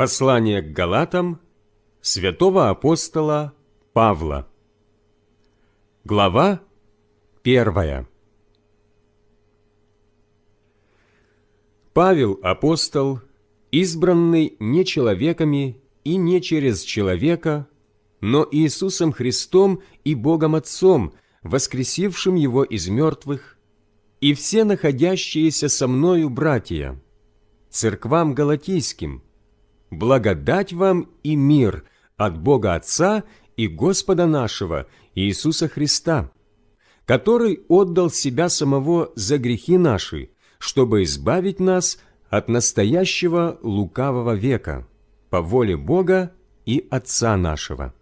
Послание к Галатам святого апостола Павла. Глава первая. Павел апостол, избранный не человеками и не через человека, но Иисусом Христом и Богом Отцом, воскресившим Его из мертвых, и все находящиеся со мною братья, церквам галатийским – Благодать вам и мир от Бога Отца и Господа нашего Иисуса Христа, который отдал Себя самого за грехи наши, чтобы избавить нас от настоящего лукавого века, по воле Бога и Отца нашего.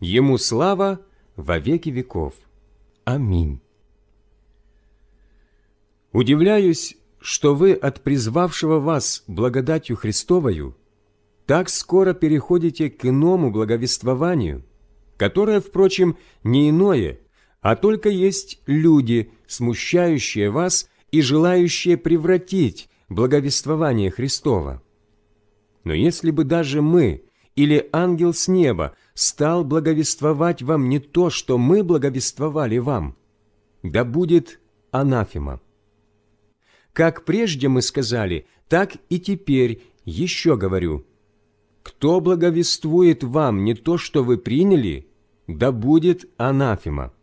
Ему слава во веки веков. Аминь. Удивляюсь что вы от призвавшего вас благодатью Христовою так скоро переходите к иному благовествованию, которое, впрочем, не иное, а только есть люди, смущающие вас и желающие превратить благовествование Христова. Но если бы даже мы или ангел с неба стал благовествовать вам не то, что мы благовествовали вам, да будет анафема. Как прежде мы сказали, так и теперь еще говорю. Кто благовествует вам не то, что вы приняли, да будет анафема.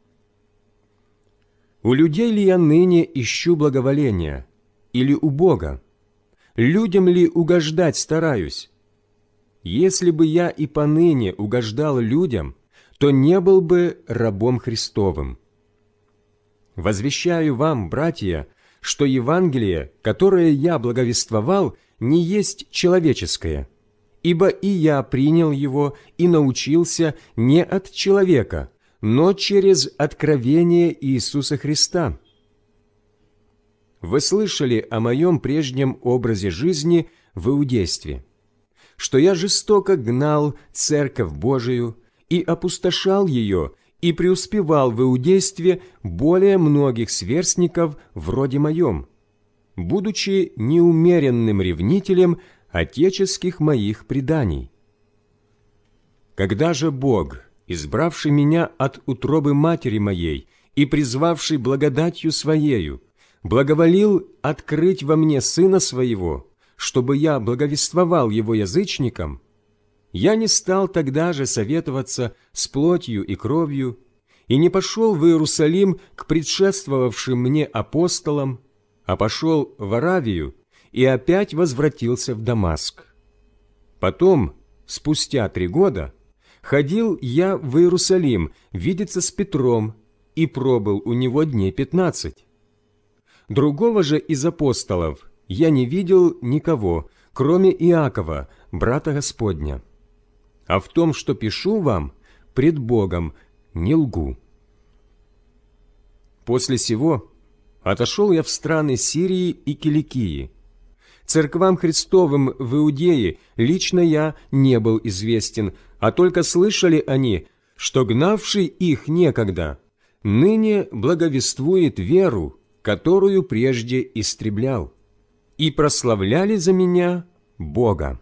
У людей ли я ныне ищу благоволения? Или у Бога? Людям ли угождать стараюсь? Если бы я и поныне угождал людям, то не был бы рабом Христовым. Возвещаю вам, братья, что Евангелие, которое я благовествовал, не есть человеческое, ибо и я принял его и научился не от человека, но через откровение Иисуса Христа. Вы слышали о моем прежнем образе жизни в иудействе, что я жестоко гнал Церковь Божию и опустошал ее, и преуспевал в иудействе более многих сверстников вроде моем, будучи неумеренным ревнителем отеческих моих преданий. Когда же Бог, избравший меня от утробы матери моей и призвавший благодатью Своею, благоволил открыть во мне Сына Своего, чтобы я благовествовал Его язычникам – я не стал тогда же советоваться с плотью и кровью и не пошел в Иерусалим к предшествовавшим мне апостолам, а пошел в Аравию и опять возвратился в Дамаск. Потом, спустя три года, ходил я в Иерусалим видеться с Петром и пробыл у него дней пятнадцать. Другого же из апостолов я не видел никого, кроме Иакова, брата Господня а в том, что пишу вам, пред Богом не лгу. После сего отошел я в страны Сирии и Киликии. Церквам Христовым в Иудее лично я не был известен, а только слышали они, что гнавший их некогда, ныне благовествует веру, которую прежде истреблял, и прославляли за меня Бога.